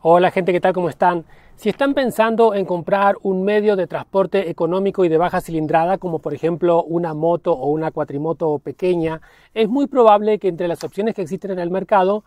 Hola gente, ¿qué tal? ¿Cómo están? Si están pensando en comprar un medio de transporte económico y de baja cilindrada, como por ejemplo una moto o una cuatrimoto pequeña, es muy probable que entre las opciones que existen en el mercado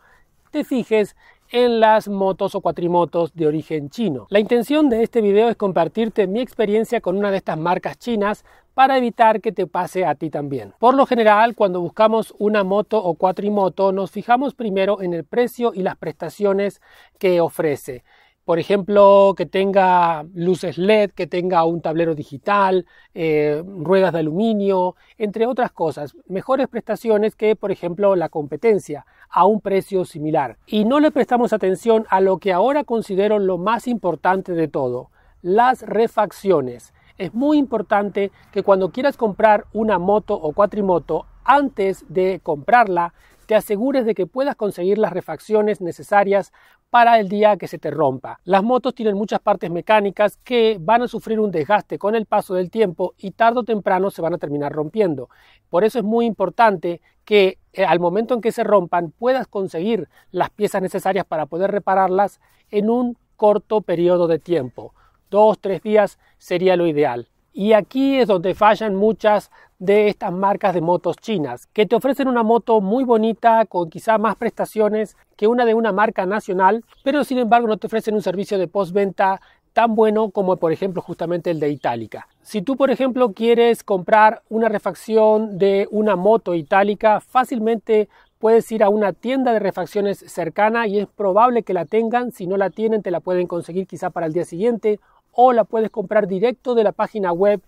te fijes en las motos o cuatrimotos de origen chino. La intención de este video es compartirte mi experiencia con una de estas marcas chinas para evitar que te pase a ti también. Por lo general, cuando buscamos una moto o cuatrimoto, nos fijamos primero en el precio y las prestaciones que ofrece. Por ejemplo, que tenga luces LED, que tenga un tablero digital, eh, ruedas de aluminio, entre otras cosas. Mejores prestaciones que, por ejemplo, la competencia a un precio similar. Y no le prestamos atención a lo que ahora considero lo más importante de todo, las refacciones es muy importante que cuando quieras comprar una moto o cuatrimoto, antes de comprarla, te asegures de que puedas conseguir las refacciones necesarias para el día que se te rompa. Las motos tienen muchas partes mecánicas que van a sufrir un desgaste con el paso del tiempo y tarde o temprano se van a terminar rompiendo. Por eso es muy importante que eh, al momento en que se rompan puedas conseguir las piezas necesarias para poder repararlas en un corto periodo de tiempo dos, tres días sería lo ideal. Y aquí es donde fallan muchas de estas marcas de motos chinas, que te ofrecen una moto muy bonita, con quizá más prestaciones que una de una marca nacional, pero sin embargo no te ofrecen un servicio de postventa tan bueno como por ejemplo justamente el de Itálica. Si tú por ejemplo quieres comprar una refacción de una moto itálica, fácilmente puedes ir a una tienda de refacciones cercana y es probable que la tengan, si no la tienen te la pueden conseguir quizá para el día siguiente o la puedes comprar directo de la página web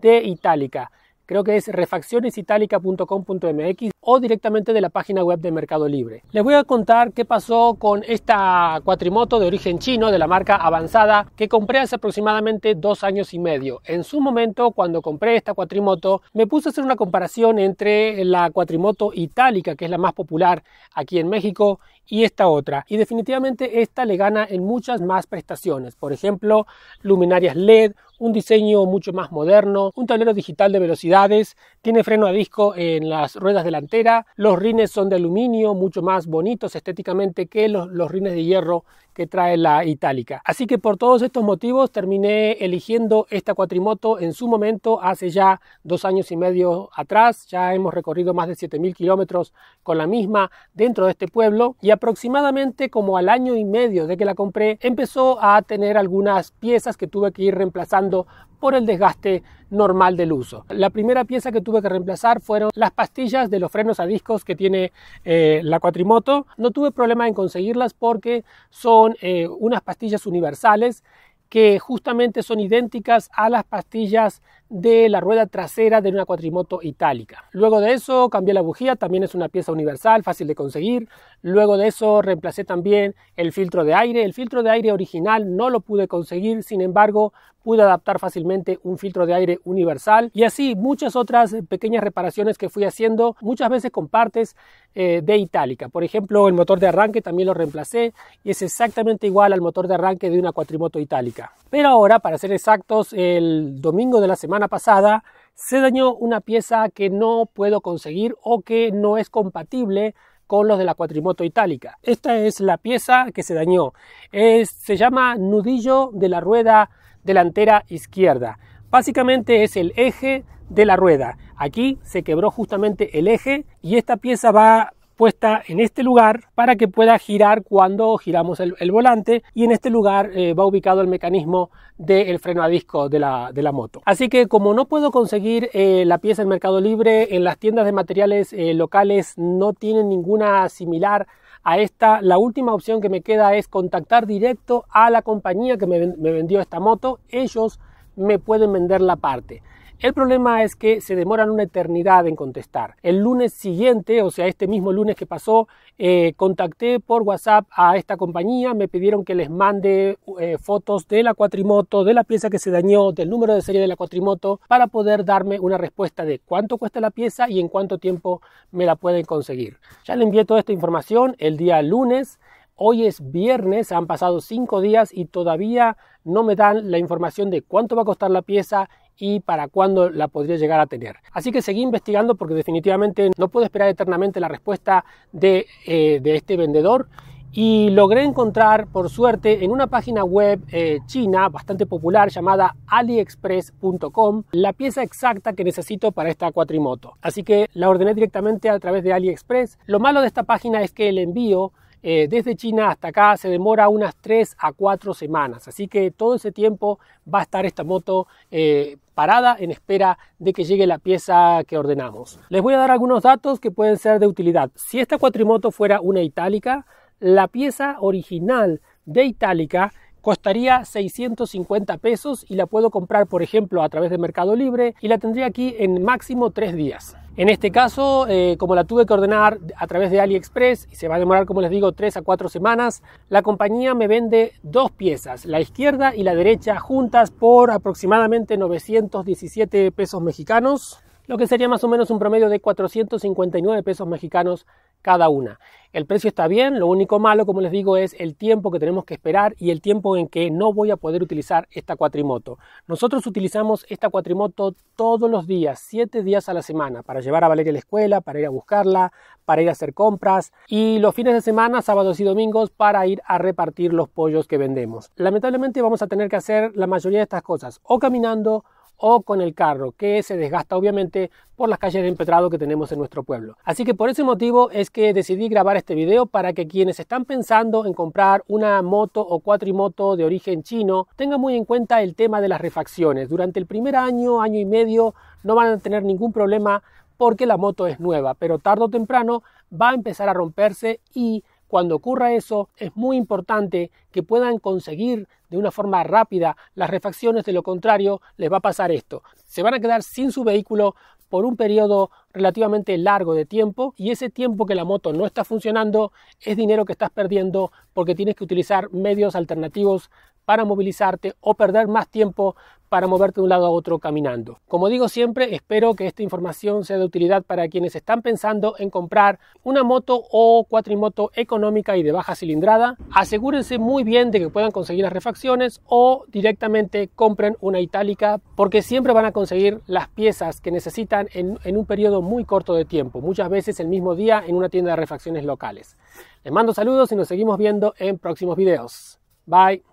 de Itálica. Creo que es refaccionesitalica.com.mx directamente de la página web de Mercado Libre. Les voy a contar qué pasó con esta cuatrimoto de origen chino de la marca Avanzada que compré hace aproximadamente dos años y medio. En su momento, cuando compré esta cuatrimoto, me puse a hacer una comparación entre la cuatrimoto itálica, que es la más popular aquí en México, y esta otra. Y definitivamente esta le gana en muchas más prestaciones. Por ejemplo, luminarias LED un diseño mucho más moderno, un tablero digital de velocidades, tiene freno a disco en las ruedas delanteras, los rines son de aluminio, mucho más bonitos estéticamente que los, los rines de hierro trae la Itálica. Así que por todos estos motivos terminé eligiendo esta cuatrimoto en su momento hace ya dos años y medio atrás. Ya hemos recorrido más de 7.000 kilómetros con la misma dentro de este pueblo y aproximadamente como al año y medio de que la compré empezó a tener algunas piezas que tuve que ir reemplazando por el desgaste normal del uso. La primera pieza que tuve que reemplazar fueron las pastillas de los frenos a discos que tiene eh, la cuatrimoto. No tuve problema en conseguirlas porque son eh, unas pastillas universales que justamente son idénticas a las pastillas de la rueda trasera de una cuatrimoto itálica. Luego de eso cambié la bujía, también es una pieza universal, fácil de conseguir. Luego de eso reemplacé también el filtro de aire. El filtro de aire original no lo pude conseguir, sin embargo pude adaptar fácilmente un filtro de aire universal y así muchas otras eh, pequeñas reparaciones que fui haciendo muchas veces con partes eh, de itálica por ejemplo el motor de arranque también lo reemplacé y es exactamente igual al motor de arranque de una cuatrimoto itálica pero ahora para ser exactos el domingo de la semana pasada se dañó una pieza que no puedo conseguir o que no es compatible con los de la cuatrimoto itálica. Esta es la pieza que se dañó. se llama nudillo de la rueda delantera izquierda. Básicamente es el eje de la rueda. Aquí se quebró justamente el eje y esta pieza va puesta en este lugar para que pueda girar cuando giramos el, volante y en este lugar eh, va ubicado el mecanismo del freno a disco de la, moto. Así que como no puedo conseguir eh, la pieza en Mercado Libre, en las tiendas de materiales eh, locales no tienen ninguna similar a esta, la última opción que me queda es contactar directo a la compañía que me, me vendió esta moto. Ellos me pueden vender la parte. El problema es que se demoran una eternidad en contestar. El lunes siguiente, o sea, este mismo lunes que pasó, eh, contacté por WhatsApp a esta compañía, me pidieron que les mande eh, fotos de la cuatrimoto, de la pieza que se dañó, del número de serie de la cuatrimoto, para poder darme una respuesta de cuánto cuesta la pieza y en cuánto tiempo me la pueden conseguir. Ya le envié toda esta información el día lunes. Hoy es viernes, han pasado cinco días y todavía no me dan la información de cuánto va a costar la pieza y para cuándo la podría llegar a tener. Así que seguí investigando porque definitivamente no puedo esperar eternamente la respuesta de, eh, este vendedor y logré encontrar, por suerte, en una página web eh, china bastante popular llamada aliexpress.com, la pieza exacta que necesito para esta cuatrimoto. Así que la ordené directamente a través de AliExpress. Lo malo de esta página es que el envío eh, desde China hasta acá se demora unas 3 a 4 semanas. Así que todo ese tiempo va a estar esta moto eh, parada en espera de que llegue la pieza que ordenamos. Les voy a dar algunos datos que pueden ser de utilidad. Si esta cuatrimoto fuera una itálica, la pieza original de itálica costaría 650 pesos y la puedo comprar por ejemplo a través de Mercado Libre y la tendría aquí en máximo 3 días. En este caso, eh, como la tuve que ordenar a través de AliExpress y se va a demorar, como les digo, 3 a 4 semanas, la compañía me vende dos piezas, la izquierda y la derecha juntas por aproximadamente 917 pesos mexicanos, lo que sería más o menos un promedio de 459 pesos mexicanos cada una. El precio está bien, lo único malo, como les digo, es el tiempo que tenemos que esperar y el tiempo en que no voy a poder utilizar esta cuatrimoto. Nosotros utilizamos esta cuatrimoto todos los días, 7 días a la semana, para llevar a Valeria a la escuela, para ir a buscarla, para ir a hacer compras y los fines de semana, sábados y domingos, para ir a repartir los pollos que vendemos. Lamentablemente vamos a tener que hacer la mayoría de estas cosas o caminando, o con el carro, que se desgasta obviamente por las calles de empedrado que tenemos en nuestro pueblo. Así que por ese motivo es que decidí grabar este video para que quienes están pensando en comprar una moto o cuatrimoto de origen chino tengan muy en cuenta el tema de las refacciones. Durante el primer año, año y medio no van a tener ningún problema porque la moto es nueva, pero tarde o temprano va a empezar a romperse y cuando ocurra eso, es muy importante que puedan conseguir de una forma rápida las refacciones, de lo contrario les va a pasar esto. Se van a quedar sin su vehículo por un periodo relativamente largo de tiempo y ese tiempo que la moto no está funcionando es dinero que estás perdiendo porque tienes que utilizar medios alternativos para movilizarte o perder más tiempo para moverte de un lado a otro caminando. Como digo siempre, espero que esta información sea de utilidad para quienes están pensando en comprar una moto o cuatrimoto económica y de baja cilindrada. Asegúrense muy bien de que puedan conseguir las refacciones o directamente compren una itálica porque siempre van a conseguir las piezas que necesitan en, un periodo muy corto de tiempo, muchas veces el mismo día en una tienda de refacciones locales. Les mando saludos y nos seguimos viendo en próximos videos. Bye.